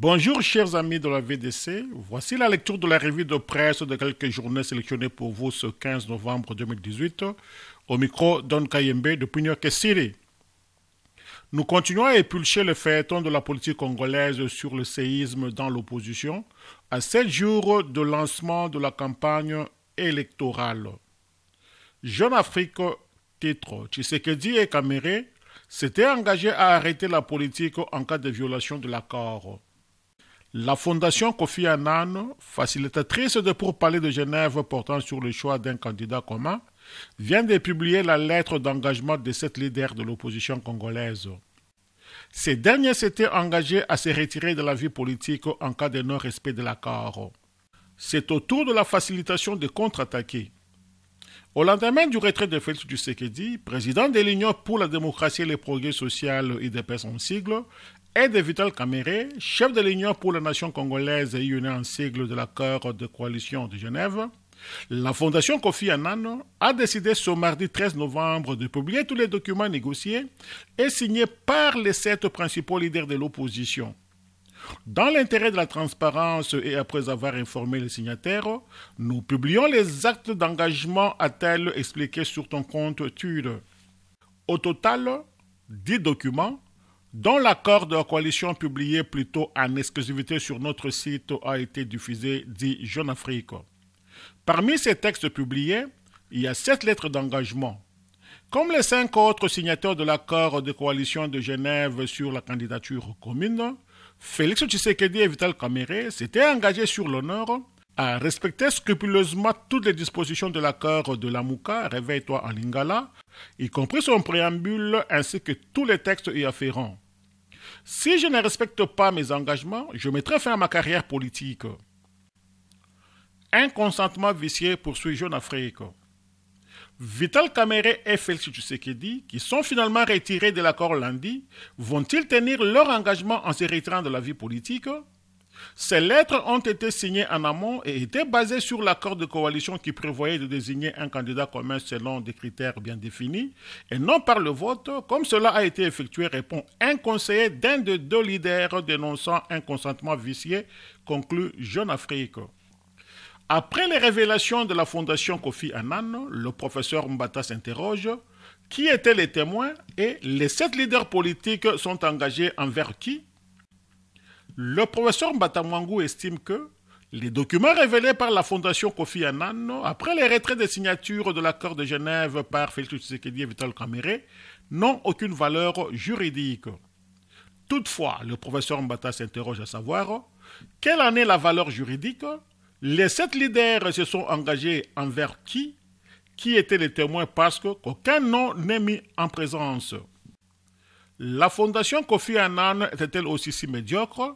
Bonjour chers amis de la VDC, voici la lecture de la revue de presse de quelques journées sélectionnées pour vous ce 15 novembre 2018 au micro Don Kayembe de Siri. Nous continuons à épulcher le feuilleton de la politique congolaise sur le séisme dans l'opposition à sept jours de lancement de la campagne électorale. Jeune Afrique, titre Tshisekedi et Caméré s'étaient engagés à arrêter la politique en cas de violation de l'accord. La Fondation Kofi Annan, facilitatrice de pourparlers de Genève portant sur le choix d'un candidat commun, vient de publier la lettre d'engagement de sept leaders de l'opposition congolaise. Ces derniers s'étaient engagés à se retirer de la vie politique en cas de non-respect de l'accord. C'est au tour de la facilitation de contre-attaquer. Au lendemain du retrait de Félix Tshisekedi, président de l'Union pour la démocratie et le progrès social, paix en sigle, et de Vital Kamere, chef de l'Union pour la nation congolaise et unie en sigle de l'accord de coalition de Genève, la Fondation Kofi Annan a décidé ce mardi 13 novembre de publier tous les documents négociés et signés par les sept principaux leaders de l'opposition. Dans l'intérêt de la transparence et après avoir informé les signataires, nous publions les actes d'engagement a-t-elle expliqué sur ton compte Twitter. Au total, 10 documents dont l'accord de coalition publié plutôt en exclusivité sur notre site a été diffusé, dit Jeune Afrique. Parmi ces textes publiés, il y a sept lettres d'engagement. Comme les cinq autres signataires de l'accord de coalition de Genève sur la candidature commune, Félix Tshisekedi et Vital Kamere s'étaient engagés sur l'honneur à respecter scrupuleusement toutes les dispositions de l'accord de la Mouka, Réveille-toi en Lingala, y compris son préambule ainsi que tous les textes y afférents. Si je ne respecte pas mes engagements, je mettrai fin à ma carrière politique. Un consentement vicié poursuit Jeune Afrique. Vital Kamere et Félix Tshisekedi, qui sont finalement retirés de l'accord lundi, vont-ils tenir leur engagement en se retirant de la vie politique ces lettres ont été signées en amont et étaient basées sur l'accord de coalition qui prévoyait de désigner un candidat commun selon des critères bien définis et non par le vote, comme cela a été effectué, répond un conseiller d'un de deux leaders dénonçant un consentement vicié, conclut Jeune Afrique. Après les révélations de la fondation Kofi Annan, le professeur Mbata s'interroge qui étaient les témoins et les sept leaders politiques sont engagés envers qui le professeur Mbatha-Mwangu estime que les documents révélés par la Fondation Kofi Annan après les retraits des signatures de l'accord de Genève par Félix Tshisekedi et Vital Kamere n'ont aucune valeur juridique. Toutefois, le professeur Mbata s'interroge à savoir quelle en est la valeur juridique Les sept leaders se sont engagés envers qui Qui étaient les témoins parce qu'aucun nom n'est mis en présence La fondation Kofi Annan était-elle aussi si médiocre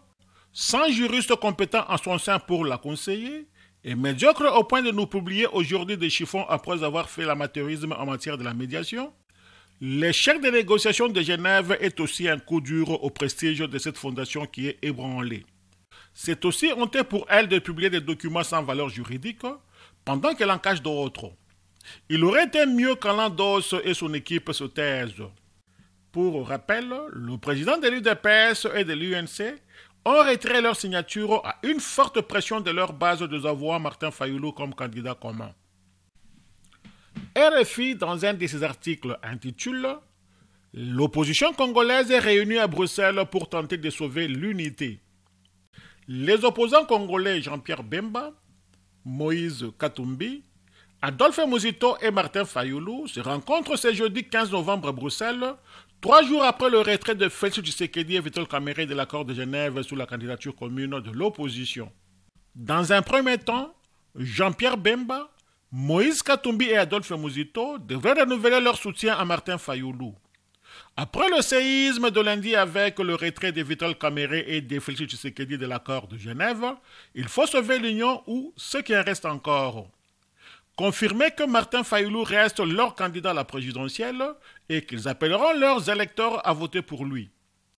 sans juriste compétent en son sein pour la conseiller, et médiocre au point de nous publier aujourd'hui des chiffons après avoir fait l'amateurisme en matière de la médiation, l'échec des négociations de Genève est aussi un coup dur au prestige de cette fondation qui est ébranlée. C'est aussi honteux pour elle de publier des documents sans valeur juridique pendant qu'elle en cache d'autres. Il aurait été mieux quand Landos et son équipe se taisent. Pour rappel, le président de l'UDPS et de l'UNC ont retiré leur signature à une forte pression de leur base de savoir Martin Fayoulou comme candidat commun. RFI, dans un de ses articles, intitule L'opposition congolaise est réunie à Bruxelles pour tenter de sauver l'unité. Les opposants congolais Jean-Pierre Bemba, Moïse Katumbi, Adolphe Mouzito et Martin Fayoulou se rencontrent ce jeudi 15 novembre à Bruxelles Trois jours après le retrait de Félix Tshisekedi et Vital Caméré de l'accord de Genève sous la candidature commune de l'opposition, dans un premier temps, Jean-Pierre Bemba, Moïse Katumbi et Adolphe Mouzito devraient renouveler leur soutien à Martin Fayoulou. Après le séisme de lundi avec le retrait de Vital Caméré et de Félix Tshisekedi de l'accord de Genève, il faut sauver l'Union ou ce qui en reste encore. Confirmer que Martin Fayoulou reste leur candidat à la présidentielle et qu'ils appelleront leurs électeurs à voter pour lui.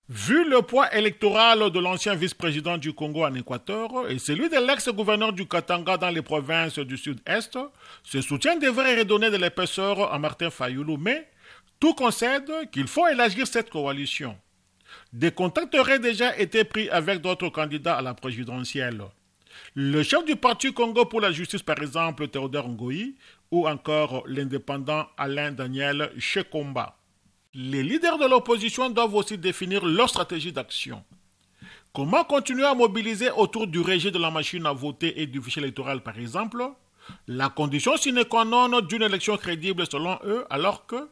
Vu le poids électoral de l'ancien vice-président du Congo en Équateur et celui de l'ex-gouverneur du Katanga dans les provinces du Sud-Est, ce soutien devrait redonner de l'épaisseur à Martin Fayoulou, mais tout concède qu'il faut élargir cette coalition. Des contacts auraient déjà été pris avec d'autres candidats à la présidentielle. Le chef du parti Congo pour la justice, par exemple, Théodore Ngoï, ou encore l'indépendant Alain Daniel Chekomba. Les leaders de l'opposition doivent aussi définir leur stratégie d'action. Comment continuer à mobiliser autour du régime de la machine à voter et du fichier électoral, par exemple La condition sine qua non d'une élection crédible selon eux, alors que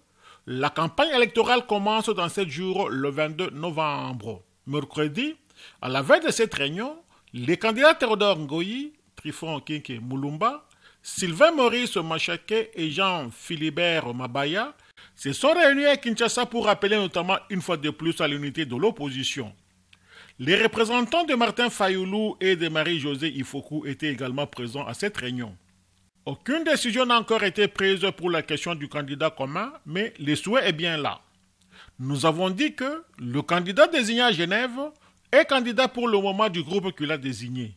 la campagne électorale commence dans 7 jours, le 22 novembre. Mercredi, à la veille de cette réunion, les candidats Théodore Ngoyi, Trifon Kinke Moulumba, Sylvain Maurice machaquet et Jean-Philibert Mabaya se sont réunis à Kinshasa pour rappeler notamment une fois de plus à l'unité de l'opposition. Les représentants de Martin Fayoulou et de Marie-Josée Ifoku étaient également présents à cette réunion. Aucune décision n'a encore été prise pour la question du candidat commun, mais le souhait est bien là. Nous avons dit que le candidat désigné à Genève est candidat pour le moment du groupe qu'il a désigné.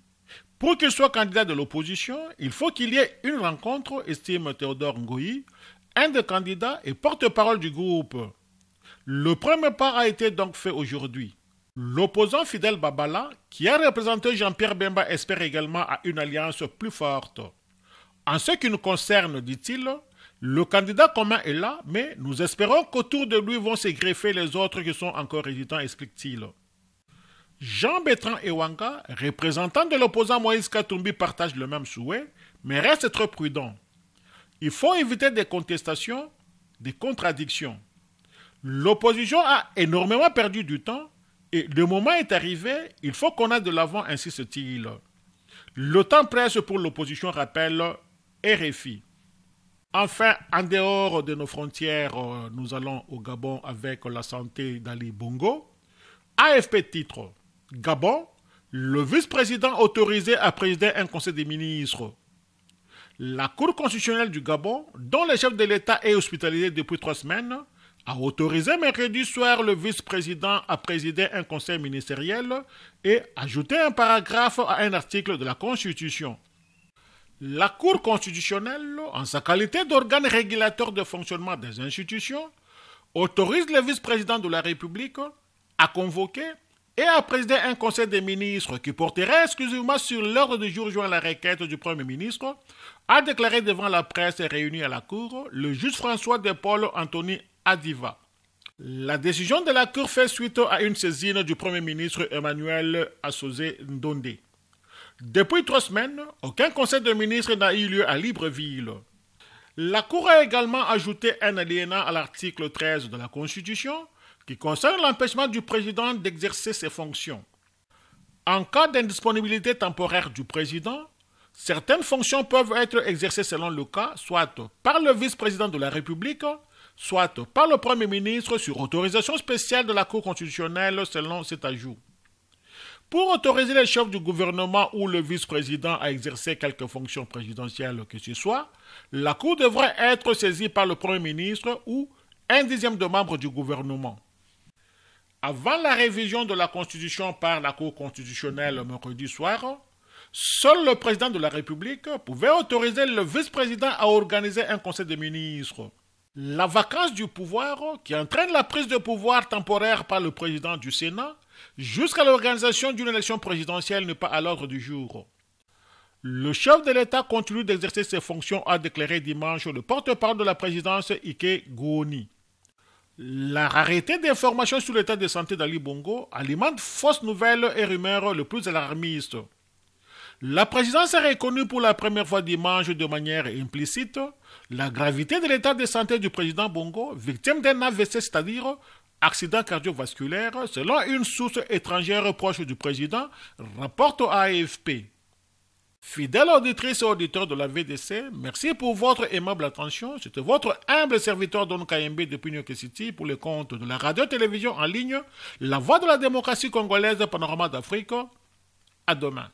Pour qu'il soit candidat de l'opposition, il faut qu'il y ait une rencontre, estime Théodore Ngoyi, un des candidats et porte-parole du groupe. Le premier pas a été donc fait aujourd'hui. L'opposant Fidel Babala, qui a représenté Jean-Pierre Bemba, espère également à une alliance plus forte. En ce qui nous concerne, dit-il, le candidat commun est là, mais nous espérons qu'autour de lui vont se greffer les autres qui sont encore hésitants, explique-t-il. Jean-Bertrand Ewanga, représentant de l'opposant Moïse Katumbi, partage le même souhait, mais reste très prudent. Il faut éviter des contestations, des contradictions. L'opposition a énormément perdu du temps et le moment est arrivé, il faut qu'on aille de l'avant, insiste-t-il. Le temps presse pour l'opposition, rappelle RFI. Enfin, en dehors de nos frontières, euh, nous allons au Gabon avec la santé d'Ali Bongo. AFP titre. Gabon, le vice-président autorisé à présider un conseil des ministres. La Cour constitutionnelle du Gabon, dont le chef de l'État est hospitalisé depuis trois semaines, a autorisé mercredi soir le vice-président à présider un conseil ministériel et ajouté un paragraphe à un article de la Constitution. La Cour constitutionnelle, en sa qualité d'organe régulateur de fonctionnement des institutions, autorise le vice-président de la République à convoquer et a présidé un conseil des ministres qui porterait exclusivement sur l'ordre du jour joint la requête du Premier ministre, a déclaré devant la presse réunie à la Cour le juge François de Paul Anthony Adiva. La décision de la Cour fait suite à une saisine du Premier ministre Emmanuel Assosé Ndondé. Depuis trois semaines, aucun conseil de ministres n'a eu lieu à Libreville. La Cour a également ajouté un alinéa à l'article 13 de la Constitution qui concerne l'empêchement du président d'exercer ses fonctions. En cas d'indisponibilité temporaire du président, certaines fonctions peuvent être exercées selon le cas, soit par le vice-président de la République, soit par le Premier ministre sur autorisation spéciale de la Cour constitutionnelle selon cet ajout. Pour autoriser les chefs du gouvernement ou le vice-président à exercer quelques fonctions présidentielles que ce soit, la Cour devrait être saisie par le Premier ministre ou un dixième de membres du gouvernement. Avant la révision de la Constitution par la Cour constitutionnelle mercredi soir, seul le président de la République pouvait autoriser le vice-président à organiser un conseil des ministres. La vacance du pouvoir, qui entraîne la prise de pouvoir temporaire par le président du Sénat, jusqu'à l'organisation d'une élection présidentielle n'est pas à l'ordre du jour. Le chef de l'État continue d'exercer ses fonctions, a déclaré dimanche le porte-parole de la présidence Ike Goni. La rareté d'informations sur l'état de santé d'Ali Bongo alimente fausses nouvelles et rumeurs les plus alarmistes. La présidence a reconnu pour la première fois dimanche de manière implicite la gravité de l'état de santé du président Bongo, victime d'un AVC, c'est-à-dire accident cardiovasculaire, selon une source étrangère proche du président, rapporte AFP. Fidèle auditrice et auditeur de la VDC, merci pour votre aimable attention. C'était votre humble serviteur Don KMB depuis New York City pour le compte de la radio-télévision en ligne, La Voix de la démocratie congolaise, Panorama d'Afrique. À demain.